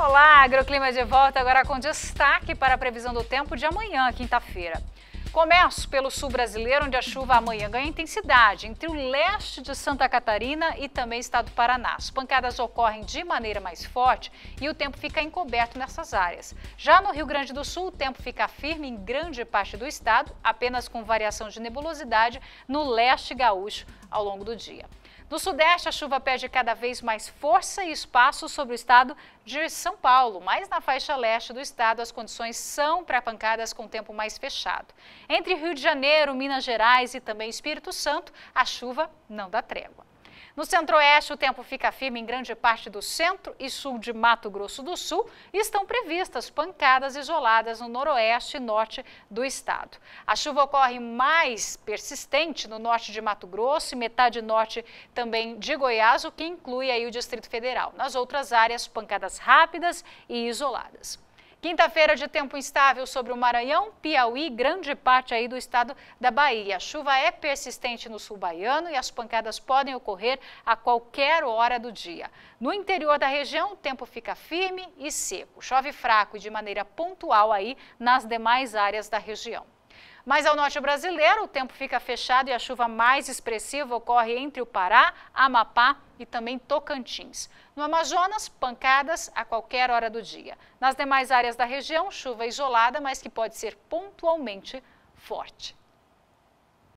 Olá, Agroclima de volta agora com destaque para a previsão do tempo de amanhã, quinta-feira. Começo pelo sul brasileiro, onde a chuva amanhã ganha intensidade entre o leste de Santa Catarina e também estado do Paraná. As pancadas ocorrem de maneira mais forte e o tempo fica encoberto nessas áreas. Já no Rio Grande do Sul, o tempo fica firme em grande parte do estado, apenas com variação de nebulosidade no leste gaúcho ao longo do dia. No Sudeste, a chuva perde cada vez mais força e espaço sobre o estado de São Paulo, mas na faixa leste do estado as condições são para pancadas com tempo mais fechado. Entre Rio de Janeiro, Minas Gerais e também Espírito Santo, a chuva não dá trégua. No centro-oeste, o tempo fica firme em grande parte do centro e sul de Mato Grosso do Sul e estão previstas pancadas isoladas no noroeste e norte do estado. A chuva ocorre mais persistente no norte de Mato Grosso e metade norte também de Goiás, o que inclui aí o Distrito Federal. Nas outras áreas, pancadas rápidas e isoladas. Quinta-feira de tempo instável sobre o Maranhão, Piauí, grande parte aí do estado da Bahia. A chuva é persistente no sul baiano e as pancadas podem ocorrer a qualquer hora do dia. No interior da região, o tempo fica firme e seco. Chove fraco e de maneira pontual aí nas demais áreas da região. Mas ao norte brasileiro, o tempo fica fechado e a chuva mais expressiva ocorre entre o Pará, Amapá e também Tocantins. No Amazonas, pancadas a qualquer hora do dia. Nas demais áreas da região, chuva isolada, mas que pode ser pontualmente forte.